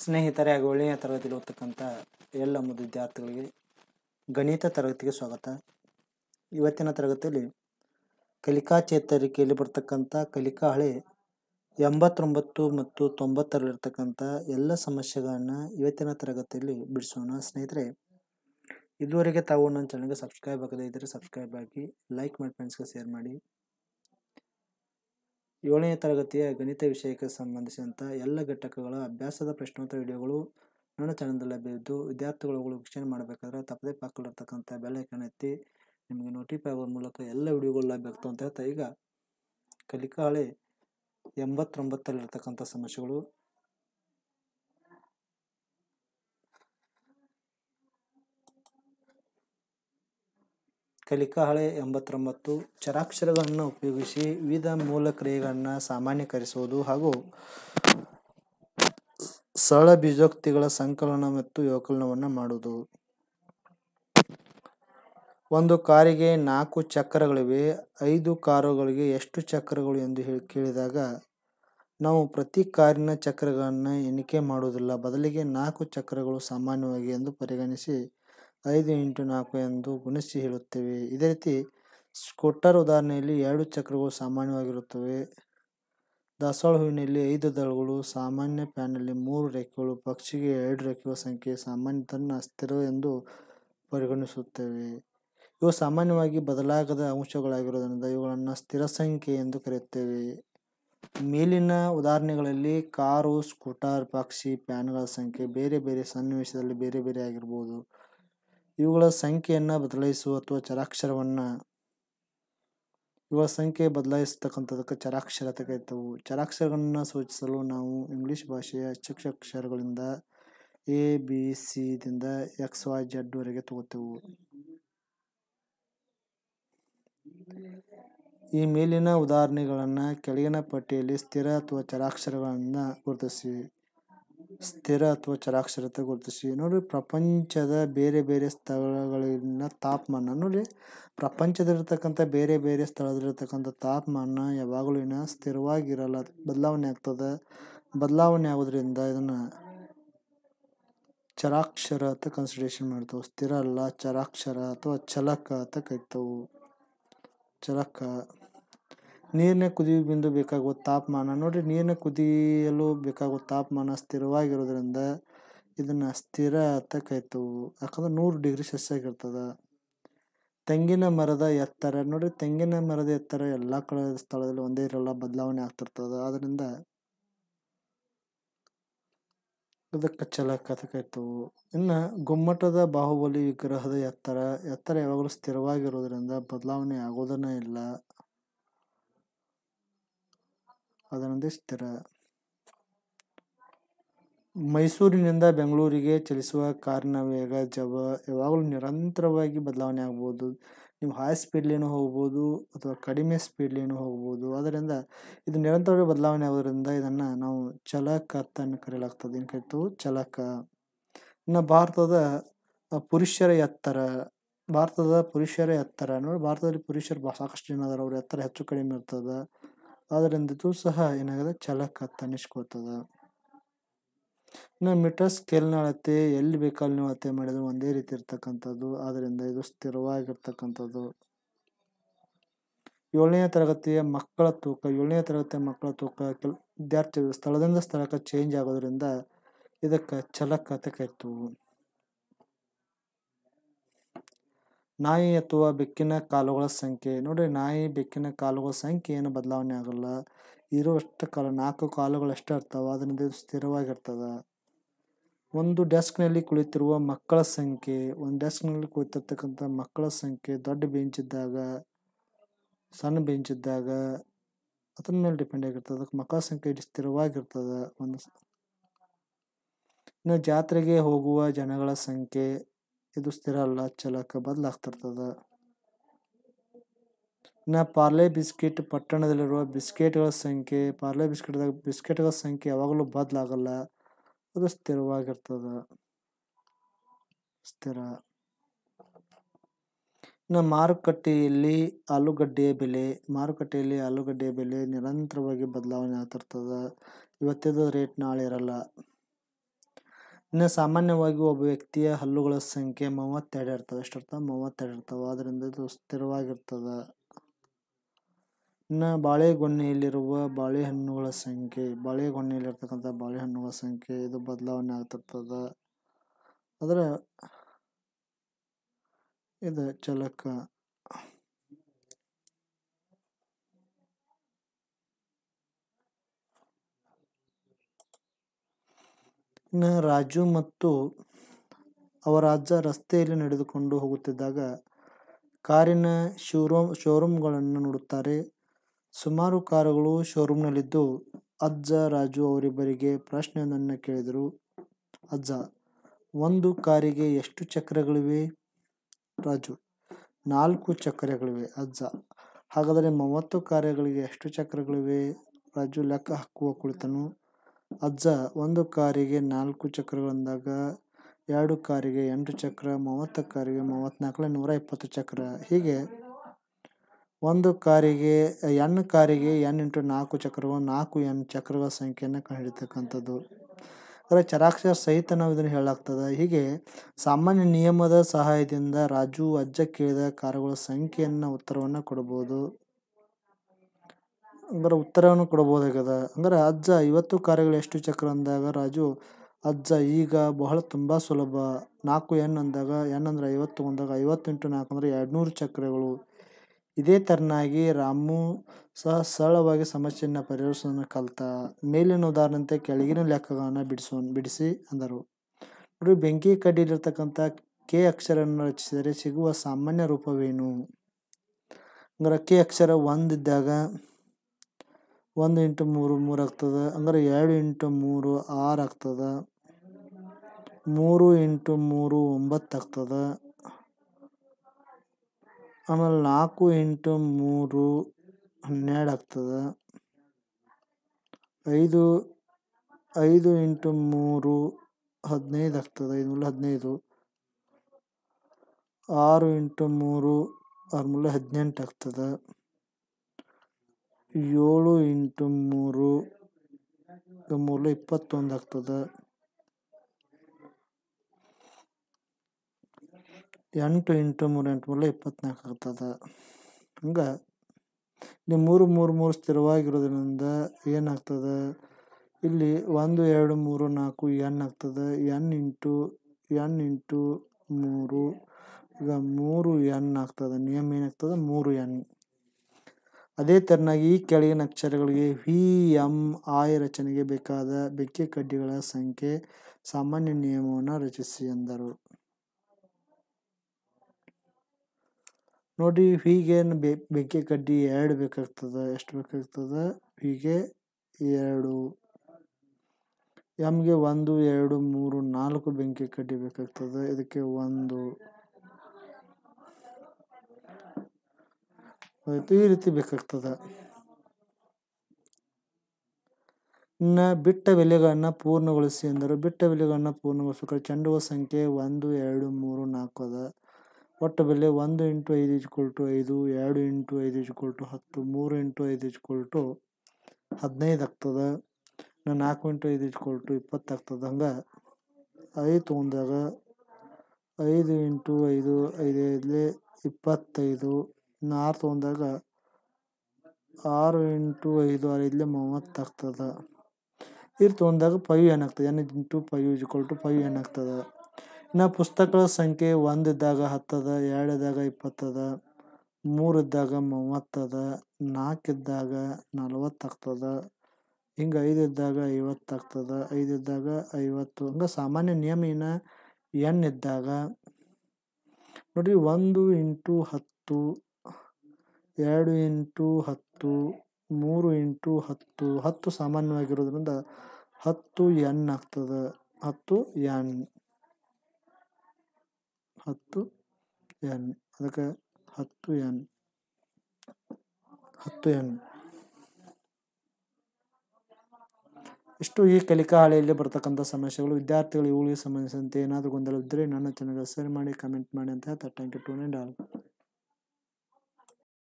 ಸ್ನೇಹಿತರೆ ಹಾಗೂ ಒಳ್ಳೆಯ ತರಗತಿಯಲ್ಲಿ ಓದ್ತಕ್ಕಂಥ ಎಲ್ಲ ಮುಂದೆ ವಿದ್ಯಾರ್ಥಿಗಳಿಗೆ ಗಣಿತ ತರಗತಿಗೆ ಸ್ವಾಗತ ಇವತ್ತಿನ ತರಗತಿಯಲ್ಲಿ ಕಲಿಕಾ ಚೇತರಿಕೆಯಲ್ಲಿ ಬರ್ತಕ್ಕಂಥ ಕಲಿಕಾ ಹಳೆ ಎಂಬತ್ತೊಂಬತ್ತು ಮತ್ತು ತೊಂಬತ್ತರಲ್ಲಿರ್ತಕ್ಕಂಥ ಎಲ್ಲ ಸಮಸ್ಯೆಗಳನ್ನು ಇವತ್ತಿನ ತರಗತಿಯಲ್ಲಿ ಬಿಡಿಸೋಣ ಸ್ನೇಹಿತರೆ ಇದುವರೆಗೆ ತಾವು ನನ್ನ ಚಾನಲ್ಗೆ ಸಬ್ಸ್ಕ್ರೈಬ್ ಆಗದೇ ಇದ್ದರೆ ಸಬ್ಸ್ಕ್ರೈಬ್ ಆಗಿ ಲೈಕ್ ಮಾಡಿ ಫ್ರೆಂಡ್ಸ್ಗೆ ಶೇರ್ ಮಾಡಿ ಏಳನೇ ತರಗತಿಯ ಗಣಿತ ವಿಷಯಕ್ಕೆ ಸಂಬಂಧಿಸಿದಂಥ ಎಲ್ಲ ಘಟಕಗಳ ಅಭ್ಯಾಸದ ಪ್ರಶ್ನೋತ್ತರ ವಿಡಿಯೋಗಳು ನನ್ನ ಚಾನಲ್ದಲ್ಲಿ ಲಭ್ಯವಿದ್ದು ವಿದ್ಯಾರ್ಥಿಗಳು ವೀಕ್ಷಣೆ ಮಾಡಬೇಕಾದ್ರೆ ತಪ್ಪದೇ ಪಾಕಲ್ಲಿರ್ತಕ್ಕಂಥ ಬೆಲೈಕನ್ ಎತ್ತಿ ನಿಮಗೆ ನೋಟಿಫೈ ಆಗೋ ಮೂಲಕ ಎಲ್ಲ ವಿಡಿಯೋಗಳು ಲಭ್ಯ ಅಂತ ಹೇಳ್ತಾ ಈಗ ಕಲಿಕಾಳೆ ಎಂಬತ್ತೊಂಬತ್ತರಲ್ಲಿರ್ತಕ್ಕಂಥ ಸಮಸ್ಯೆಗಳು ಕಲಿಕಾ ಹಳೆ ಎಂಬತ್ತೊಂಬತ್ತು ಚರಾಕ್ಷರಗಳನ್ನು ಉಪಯೋಗಿಸಿ ವಿವಿಧ ಮೂಲ ಕ್ರಿಯೆಗಳನ್ನು ಸಾಮಾನ್ಯೀಕರಿಸುವುದು ಹಾಗೂ ಸರಳ ಬೀಜೋಕ್ತಿಗಳ ಸಂಕಲನ ಮತ್ತು ವ್ಯವಕಲನವನ್ನು ಮಾಡುವುದು ಒಂದು ಕಾರಿಗೆ ನಾಲ್ಕು ಚಕ್ರಗಳಿವೆ ಐದು ಕಾರುಗಳಿಗೆ ಎಷ್ಟು ಚಕ್ರಗಳು ಎಂದು ಹೇಳಿ ಕೇಳಿದಾಗ ನಾವು ಪ್ರತಿ ಕಾರಿನ ಚಕ್ರಗಳನ್ನು ಎಣಿಕೆ ಮಾಡುವುದಿಲ್ಲ ಬದಲಿಗೆ ನಾಲ್ಕು ಚಕ್ರಗಳು ಸಾಮಾನ್ಯವಾಗಿ ಎಂದು ಪರಿಗಣಿಸಿ ಐದು ಇಂಟು ನಾಲ್ಕು ಎಂದು ಗುಣಿಸಿ ಹೇಳುತ್ತೇವೆ ಇದೇ ರೀತಿ ಸ್ಕೂಟರ್ ಉದಾಹರಣೆಯಲ್ಲಿ ಎರಡು ಚಕ್ರಗಳು ಸಾಮಾನ್ಯವಾಗಿರುತ್ತವೆ ದಾಸವಾಳ ಹೂವಿನಲ್ಲಿ ಐದು ದಳಗಳು ಸಾಮಾನ್ಯ ಪ್ಯಾನಲ್ಲಿ ಮೂರು ರೆಕ್ಕೆಗಳು ಪಕ್ಷಿಗೆ ಎರಡು ರೆಕ್ಕೆಗಳ ಸಂಖ್ಯೆ ಸಾಮಾನ್ಯತನ ಅಸ್ಥಿರ ಎಂದು ಪರಿಗಣಿಸುತ್ತೇವೆ ಇವು ಸಾಮಾನ್ಯವಾಗಿ ಬದಲಾಗದ ಅಂಶಗಳಾಗಿರುವುದರಿಂದ ಇವುಗಳನ್ನು ಸ್ಥಿರ ಸಂಖ್ಯೆ ಎಂದು ಕರೆಯುತ್ತೇವೆ ಮೇಲಿನ ಉದಾಹರಣೆಗಳಲ್ಲಿ ಕಾರು ಸ್ಕೂಟರ್ ಪಕ್ಷಿ ಪ್ಯಾನ್ಗಳ ಸಂಖ್ಯೆ ಬೇರೆ ಬೇರೆ ಸನ್ನಿವೇಶದಲ್ಲಿ ಬೇರೆ ಬೇರೆ ಆಗಿರ್ಬೋದು ಇವುಗಳ ಸಂಖ್ಯೆಯನ್ನು ಬದಲಾಯಿಸುವ ಅಥವಾ ಚರಾಕ್ಷರವನ್ನು ಇವುಗಳ ಸಂಖ್ಯೆ ಬದಲಾಯಿಸತಕ್ಕಂಥದಕ್ಕೆ ಚರಾಕ್ಷರ ತೆಗೆದವು ಚರಾಕ್ಷರಗಳನ್ನು ಸೂಚಿಸಲು ನಾವು ಇಂಗ್ಲೀಷ್ ಭಾಷೆಯ ಅಕ್ಷರಾಕ್ಷರಗಳಿಂದ ಎ ಬಿ ಸಿದಿಂದ ಎಕ್ಸ್ ವೈ ವರೆಗೆ ತಗೋತೇವೆ ಈ ಮೇಲಿನ ಉದಾಹರಣೆಗಳನ್ನು ಕೆಳಗಿನ ಪಟ್ಟಿಯಲ್ಲಿ ಸ್ಥಿರ ಅಥವಾ ಚರಾಕ್ಷರಗಳನ್ನು ಗುರುತಿಸಿ ಸ್ಥಿರ ಅಥವಾ ಚರಾಕ್ಷರತೆ ಗುರುತಿಸಿ ನೋಡಿ ಪ್ರಪಂಚದ ಬೇರೆ ಬೇರೆ ಸ್ಥಳಗಳಲ್ಲಿನ ತಾಪಮಾನ ನೋಡಿ ಪ್ರಪಂಚದಲ್ಲಿರ್ತಕ್ಕಂಥ ಬೇರೆ ಬೇರೆ ಸ್ಥಳದಲ್ಲಿರ್ತಕ್ಕಂಥ ತಾಪಮಾನ ಯಾವಾಗಲೂ ಸ್ಥಿರವಾಗಿರಲ್ಲ ಬದಲಾವಣೆ ಆಗ್ತದೆ ಬದಲಾವಣೆ ಆಗೋದ್ರಿಂದ ಇದನ್ನು ಚರಾಕ್ಷರ ಅಂತ ಕನ್ಸಿಡ್ರೇಷನ್ ಮಾಡ್ತವೆ ಸ್ಥಿರ ಅಲ್ಲ ಚರಾಕ್ಷರ ಅಥವಾ ಚಲಕ ಅಂತ ಕರಿತವು ಚಲಕ ನೀರಿನ ಕುದಿ ಬಿಂದು ಬೇಕಾಗುವ ತಾಪಮಾನ ನೋಡಿ ನೀರಿನ ಕುದಿಯಲು ಬೇಕಾಗುವ ತಾಪಮಾನ ಸ್ಥಿರವಾಗಿರೋದ್ರಿಂದ ಇದನ್ನು ಸ್ಥಿರ ಅಂತ ಯಾಕಂದ್ರೆ ನೂರು ಡಿಗ್ರಿ ಸೆಲ್ಸಿಯಾಗಿರ್ತದೆ ತೆಂಗಿನ ಮರದ ಎತ್ತರ ನೋಡಿ ತೆಂಗಿನ ಮರದ ಎತ್ತರ ಎಲ್ಲ ಕಡೆ ಸ್ಥಳದಲ್ಲಿ ಒಂದೇ ಇರಲ್ಲ ಬದಲಾವಣೆ ಆಗ್ತಿರ್ತದೆ ಆದ್ದರಿಂದ ಇದಕ್ಕೆ ಚಲಕ ಕೈತವು ಇನ್ನು ಗುಮ್ಮಟದ ಬಾಹುಬಲಿ ವಿಗ್ರಹದ ಎತ್ತರ ಎತ್ತರ ಯಾವಾಗಲೂ ಸ್ಥಿರವಾಗಿರೋದ್ರಿಂದ ಬದಲಾವಣೆ ಆಗೋದನ್ನೇ ಇಲ್ಲ ಸ್ಥಿರ ಮೈಸೂರಿನಿಂದ ಬೆಂಗಳೂರಿಗೆ ಚಲಿಸುವ ಕಾರಿನ ವೇಗ ಜವ ಯಾವಾಗಲೂ ನಿರಂತರವಾಗಿ ಬದಲಾವಣೆ ಆಗ್ಬೋದು ನೀವು ಹೈ ಸ್ಪೀಡ್ಲೇನು ಹೋಗ್ಬೋದು ಅಥವಾ ಕಡಿಮೆ ಸ್ಪೀಡ್ಲೇನು ಹೋಗ್ಬೋದು ಅದರಿಂದ ಇದು ನಿರಂತರವಾಗಿ ಬದಲಾವಣೆ ಆಗೋದ್ರಿಂದ ಇದನ್ನು ನಾವು ಚಲಕ ಅಂತ ಕರೆಯಲಾಗ್ತದೆ ಏನು ಕರಿತು ಚಲಕ ಇನ್ನು ಭಾರತದ ಪುರುಷರ ಎತ್ತರ ಭಾರತದ ಪುರುಷರ ಎತ್ತರ ನೋಡಿ ಭಾರತದಲ್ಲಿ ಪುರುಷರು ಸಾಕಷ್ಟು ಜನ ಅದರ ಅವ್ರ ಎತ್ತರ ಹೆಚ್ಚು ಕಡಿಮೆ ಇರ್ತದೆ ಅದರಿಂದ ಸಹ ಏನಾಗದ ಚಲಕ ತನಿಷ್ಕೋತದ ಇನ್ನು ಮೀಟರ್ ಸ್ಕೇಲ್ನ ಅಳತೆ ಎಲ್ಲಿ ಬೇಕಲ್ಲಿ ನೀವು ಅಳತೆ ಮಾಡಿದ್ರು ಒಂದೇ ರೀತಿ ಇರ್ತಕ್ಕಂಥದ್ದು ಆದ್ದರಿಂದ ಇದು ಸ್ಥಿರವಾಗಿರ್ತಕ್ಕಂಥದ್ದು ಏಳನೇ ತರಗತಿಯ ಮಕ್ಕಳ ತೂಕ ಏಳನೇ ತರಗತಿಯ ಮಕ್ಕಳ ತೂಕ ಕೆಲ ವಿದ್ಯಾರ್ಥಿಗಳು ಸ್ಥಳದಿಂದ ಸ್ಥಳಕ್ಕೆ ಚೇಂಜ್ ಆಗೋದ್ರಿಂದ ಇದಕ್ಕೆ ಚಲಕ ಕಾಯ್ತವು ನಾಯಿ ಅಥವಾ ಬೆಕ್ಕಿನ ಕಾಲುಗಳ ಸಂಖ್ಯೆ ನೋಡಿ ನಾಯಿ ಬೆಕ್ಕಿನ ಕಾಲುಗಳ ಸಂಖ್ಯೆ ಏನು ಬದಲಾವಣೆ ಆಗೋಲ್ಲ ಇರುವಷ್ಟು ಕಾಲ ನಾಲ್ಕು ಕಾಲುಗಳಷ್ಟೇ ಇರ್ತಾವೆ ಅದರಿಂದ ಸ್ಥಿರವಾಗಿರ್ತದೆ ಒಂದು ಡೆಸ್ಕ್ನಲ್ಲಿ ಕುಳಿತಿರುವ ಮಕ್ಕಳ ಸಂಖ್ಯೆ ಒಂದು ಡೆಸ್ಕ್ನಲ್ಲಿ ಕುಳಿತಿರ್ತಕ್ಕಂಥ ಮಕ್ಕಳ ಸಂಖ್ಯೆ ದೊಡ್ಡ ಬೆಂಚಿದ್ದಾಗ ಸಣ್ಣ ಬೆಂಚಿದ್ದಾಗ ಅದ್ರ ಮೇಲೆ ಡಿಪೆಂಡ್ ಆಗಿರ್ತದೆ ಅದಕ್ಕೆ ಮಕ್ಕಳ ಸಂಖ್ಯೆ ಸ್ಥಿರವಾಗಿರ್ತದೆ ಒಂದು ಇನ್ನು ಜಾತ್ರೆಗೆ ಹೋಗುವ ಜನಗಳ ಸಂಖ್ಯೆ ಇದು ಸ್ಥಿರ ಅಲ್ಲ ಚಲಕ್ಕೆ ಬದಲಾಗ್ತಿರ್ತದೆ ಇನ್ನು ಪಾರ್ಲೆ ಬಿಸ್ಕೆಟ್ ಪಟ್ಟಣದಲ್ಲಿರುವ ಬಿಸ್ಕೆಟ್ಗಳ ಸಂಖ್ಯೆ ಪಾರ್ಲೆ ಬಿಸ್ಕೆಟ್ದಾಗ ಬಿಸ್ಕೆಟ್ಗಳ ಸಂಖ್ಯೆ ಯಾವಾಗಲೂ ಬದಲಾಗಲ್ಲ ಅದು ಸ್ಥಿರವಾಗಿರ್ತದೆ ಸ್ಥಿರ ಇನ್ನು ಮಾರುಕಟ್ಟೆಯಲ್ಲಿ ಆಲೂಗಡ್ಡೆಯ ಬೆಲೆ ಮಾರುಕಟ್ಟೆಯಲ್ಲಿ ಆಲೂಗಡ್ಡೆಯ ಬೆಲೆ ನಿರಂತರವಾಗಿ ಬದಲಾವಣೆ ಆಗ್ತಿರ್ತದೆ ಇವತ್ತಿದ್ದು ರೇಟ್ ನಾಳೆ ಇರಲ್ಲ ಇನ್ನು ಸಾಮಾನ್ಯವಾಗಿ ಒಬ್ಬ ವ್ಯಕ್ತಿಯ ಹಲ್ಲುಗಳ ಸಂಖ್ಯೆ ಮೂವತ್ತೆರಡು ಇರ್ತವೆ ಇರ್ತವೆ ಮೂವತ್ತೆರಡು ಇರ್ತವೆ ಅದರಿಂದ ಇದು ಸ್ಥಿರವಾಗಿರ್ತದೆ ಇನ್ನು ಬಾಳೆಗೊನೆಯಲ್ಲಿರುವ ಬಾಳೆಹಣ್ಣುಗಳ ಸಂಖ್ಯೆ ಬಾಳೆಗೊನೆಯಲ್ಲಿರ್ತಕ್ಕಂಥ ಬಾಳೆಹಣ್ಣುಗಳ ಸಂಖ್ಯೆ ಇದು ಬದಲಾವಣೆ ಆಗ್ತಿರ್ತದೆ ಆದರೆ ಇದು ಚಲಕ ನ ರಾಜು ಮತ್ತು ಅವರ ಅಜ್ಜ ರಸ್ತೆಯಲ್ಲಿ ನಡೆದುಕೊಂಡು ಹೋಗುತ್ತಿದ್ದಾಗ ಕಾರಿನ ಶೋರೂಮ್ ಶೋರೂಮ್ಗಳನ್ನು ನೋಡುತ್ತಾರೆ ಸುಮಾರು ಕಾರುಗಳು ಶೋರೂಮ್ನಲ್ಲಿದ್ದು ಅಜ್ಜ ರಾಜು ಅವರಿಬ್ಬರಿಗೆ ಪ್ರಶ್ನೆಯೊಂದನ್ನು ಕೇಳಿದರು ಅಜ್ಜ ಒಂದು ಕಾರಿಗೆ ಎಷ್ಟು ಚಕ್ರಗಳಿವೆ ರಾಜು ನಾಲ್ಕು ಚಕ್ರಗಳಿವೆ ಅಜ್ಜ ಹಾಗಾದರೆ ಮೂವತ್ತು ಕಾರ್ಯಗಳಿಗೆ ಎಷ್ಟು ಚಕ್ರಗಳಿವೆ ರಾಜು ಲೆಕ್ಕ ಹಾಕುವ ಕುಳಿತನು ಅಜ್ಜ ಒಂದು ಕಾರಿಗೆ ನಾಲ್ಕು ಚಕ್ರಗಳಂದಾಗ ಎರಡು ಕಾರಿಗೆ ಎಂಟು ಚಕ್ರ ಮೂವತ್ತು ಕಾರಿಗೆ ಮೂವತ್ತ್ನಾಲ್ಕು ನೂರ ಇಪ್ಪತ್ತು ಚಕ್ರ ಹೀಗೆ ಒಂದು ಕಾರಿಗೆ ಎಣ್ಣು ಕಾರಿಗೆ ಎಣ್ಣೆಂಟು ನಾಲ್ಕು ಚಕ್ರಗಳು ನಾಲ್ಕು ಎಣ್ಣು ಚಕ್ರಗಳ ಸಂಖ್ಯೆಯನ್ನು ಕಂಡುಹಿಡಿತಕ್ಕಂಥದ್ದು ಅಂದರೆ ಚರಾಕ್ಷರ ಸಹಿತ ನಾವು ಇದನ್ನು ಹೇಳಾಗ್ತದೆ ಹೀಗೆ ಸಾಮಾನ್ಯ ನಿಯಮದ ಸಹಾಯದಿಂದ ರಾಜು ಅಜ್ಜ ಕೇಳಿದ ಕಾರುಗಳ ಸಂಖ್ಯೆಯನ್ನು ಉತ್ತರವನ್ನು ಕೊಡ್ಬೋದು ಅಂದ್ರೆ ಉತ್ತರವನ್ನು ಕೊಡಬಹುದಾಗ್ಯದ ಅಂದ್ರೆ ಅಜ್ಜ ಐವತ್ತು ಕಾರ್ಯಗಳು ಎಷ್ಟು ಚಕ್ರ ಅಂದಾಗ ರಾಜು ಅಜ್ಜ ಈಗ ಬಹಳ ತುಂಬ ಸುಲಭ ನಾಲ್ಕು ಎನ್ ಅಂದಾಗ ಎನ್ ಅಂದ್ರೆ ಐವತ್ತು ಅಂದಾಗ ಐವತ್ತೆಂಟು ನಾಲ್ಕು ಅಂದರೆ ಎರಡುನೂರು ಚಕ್ರಗಳು ಇದೇ ತರನಾಗಿ ರಾಮು ಸಹ ಸರಳವಾಗಿ ಸಮಸ್ಯೆಯನ್ನು ಪರಿಹರಿಸೋದನ್ನು ಕಲಿತ ಮೇಲಿನ ಉದಾಹರಣೆ ಕೆಳಗಿನ ಲೆಕ್ಕಗಳನ್ನು ಬಿಡಿಸೋ ಬಿಡಿಸಿ ಅಂದರು ನೋಡಿ ಬೆಂಕಿ ಕಡ್ಡಿಲಿರ್ತಕ್ಕಂಥ ಕೆ ಅಕ್ಷರವನ್ನು ರಚಿಸಿದರೆ ಸಿಗುವ ಸಾಮಾನ್ಯ ರೂಪವೇನು ಅಂದ್ರೆ ಕೆ ಅಕ್ಷರ ಒಂದಿದ್ದಾಗ ಒಂದು ಇಂಟು ಮೂರು ಮೂರು ಆಗ್ತದೆ ಅಂದ್ರೆ ಎರಡು ಇಂಟು ಮೂರು ಆರು ಆಗ್ತದೆ ಮೂರು ಇಂಟು ಮೂರು ಒಂಬತ್ತು ಆಗ್ತದೆ ಆಮೇಲೆ ನಾಲ್ಕು ಇಂಟು ಮೂರು ಹನ್ನೆರಡು ಆಗ್ತದೆ ಐದು ಐದು ಇಂಟು ಮೂರು ಹದಿನೈದು ಆಗ್ತದೆ ಐದು ಮೂಲ ಹದಿನೈದು ಆರು ಇಂಟು ಮೂರು ಆರು ಮೂಲ ಹದಿನೆಂಟು ಆಗ್ತದೆ ಏಳು ಇಂಟು ಮೂರು ಮೂರಲ ಇಪ್ಪತ್ತೊಂದು ಆಗ್ತದೆ ಎಂಟು ಇಂಟು ಮೂರು ಎಂಟು ಮೂರಲ ಇಪ್ಪತ್ನಾಲ್ಕು ಆಗ್ತದೆ ಹಂಗೆ ಇಲ್ಲಿ ಮೂರು ಮೂರು ಮೂರು ಸ್ಥಿರವಾಗಿರೋದ್ರಿಂದ ಏನಾಗ್ತದೆ ಇಲ್ಲಿ ಒಂದು ಎರಡು ಮೂರು ನಾಲ್ಕು ಎನ್ ಆಗ್ತದೆ ಎನ್ ಇಂಟು ಎನ್ ಇಂಟು ಮೂರು ಈಗ ಮೂರು ಎನ್ ಆಗ್ತದೆ ನಿಯಮ ಏನಾಗ್ತದೆ ಮೂರು ಎನ್ ಅದೇ ತೆರನಾಗಿ ಈ ಕೆಳಗಿನ ಅಕ್ಷರಗಳಿಗೆ ವಿ ಎಂ ಆಯ್ ರಚನೆಗೆ ಬೇಕಾದ ಬೆಕ್ಕೆ ಕಡ್ಡಿಗಳ ಸಂಖ್ಯೆ ಸಾಮಾನ್ಯ ನಿಯಮವನ್ನು ರಚಿಸಿ ಎಂದರು ನೋಡಿ ಹೀಗೇನು ಬೆ ಬೆಕ್ಕೆ ಕಡ್ಡಿ ಎರಡು ಬೇಕಾಗ್ತದೆ ಎಷ್ಟು ಬೇಕಾಗ್ತದೆ ಹೀಗೆ ಎರಡು ಎಮ್ಗೆ ಒಂದು ಎರಡು ಮೂರು ನಾಲ್ಕು ಬೆಂಕಿ ಕಡ್ಡಿ ಬೇಕಾಗ್ತದೆ ಇದಕ್ಕೆ ಒಂದು ಆಯಿತು ಈ ರೀತಿ ಬೇಕಾಗ್ತದೆ ಇನ್ನು ಬಿಟ್ಟ ಬೆಲೆಗಳನ್ನು ಪೂರ್ಣಗೊಳಿಸಿ ಎಂದರು ಬಿಟ್ಟ ಬೆಲೆಗಳನ್ನು ಪೂರ್ಣಗೊಳಿಸ್ಬೇಕಾದ್ರೆ ಚೆಂಡುವ ಸಂಖ್ಯೆ ಒಂದು ಎರಡು ಮೂರು ನಾಲ್ಕು ಅದ ಒಟ್ಟು ಬೆಲೆ ಒಂದು ಇಂಟು ಐದು ಇಜ್ಕೊಲ್ ಟು ಐದು ಎರಡು ಇಂಟು ಐದು ಇಜ್ಕೊಲ್ ಟು ಹತ್ತು ಮೂರು ಇಂಟು ಐದು ಇಜ್ಕೊಲ್ ಟು ಹದಿನೈದು ಆಗ್ತದೆ ಇನ್ನು ನಾಲ್ಕು ಇಂಟು ಐದು ಇಜ್ಕೊಲ್ ಟು ಇಪ್ಪತ್ತು ಹಂಗೆ ಐದು ತೊಗೊಂಡಾಗ ಐದು ಇಂಟು ಐದು ಐದೈದಲೇ ಇಪ್ಪತ್ತೈದು ಇನ್ನು ಆರು ತೊಗೊಂಡಾಗ ಆರು ಇಂಟು ಐದು ಆರು ಇಲ್ಲೇ ಮೂವತ್ತಾಗ್ತದೆ ಇದು ತೊಗೊಂಡಾಗ ಫೈವ್ ಏನಾಗ್ತದೆ N into pi is equal to five ಏನಾಗ್ತದೆ ಇನ್ನು ಪುಸ್ತಕಗಳ ಸಂಖ್ಯೆ ಒಂದಿದ್ದಾಗ ಹತ್ತದ ಎರಡಿದ್ದಾಗ ಇಪ್ಪತ್ತದ ಮೂರಿದ್ದಾಗ ಮೂವತ್ತದ ನಾಲ್ಕಿದ್ದಾಗ ನಲ್ವತ್ತಾಗ್ತದ ಹಿಂಗೆ ಐದು ಐದಿದ್ದಾಗ ಐವತ್ತಾಗ್ತದ ಐದಿದ್ದಾಗ ಐವತ್ತು ಹಂಗೆ ಸಾಮಾನ್ಯ ನಿಯಮ ಏನು ಎನ್ ಇದ್ದಾಗ ನೋಡಿ ಒಂದು ಇಂಟು ಹತ್ತು ಎರಡು ಇಂಟು ಹತ್ತು ಮೂರು ಇಂಟು ಹತ್ತು ಹತ್ತು ಸಾಮಾನ್ಯವಾಗಿರೋದ್ರಿಂದ ಹತ್ತು ಎನ್ ಆಗ್ತದೆ ಹತ್ತು ಎನ್ ಹತ್ತು ಎನ್ ಅದಕ್ಕೆ ಹತ್ತು ಎನ್ ಹತ್ತು ಎನ್ ಇಷ್ಟು ಈ ಕಲಿಕಾ ಹಾಳೆಯಲ್ಲಿ ಬರ್ತಕ್ಕಂಥ ಸಮಸ್ಯೆಗಳು ವಿದ್ಯಾರ್ಥಿಗಳು ಇವುಗಳಿಗೆ ಸಂಬಂಧಿಸಿದಂತೆ ಏನಾದರೂ ಗೊಂದಲ ಇದ್ದರೆ ನನ್ನ ಚೆನ್ನಾಗಿ ಸರಿ ಮಾಡಿ ಕಮೆಂಟ್ ಮಾಡಿ ಅಂತ ಹೇಳ್ತಾ ಟ್ವೆಂಟಿ ಯು ಟು ಆಲ್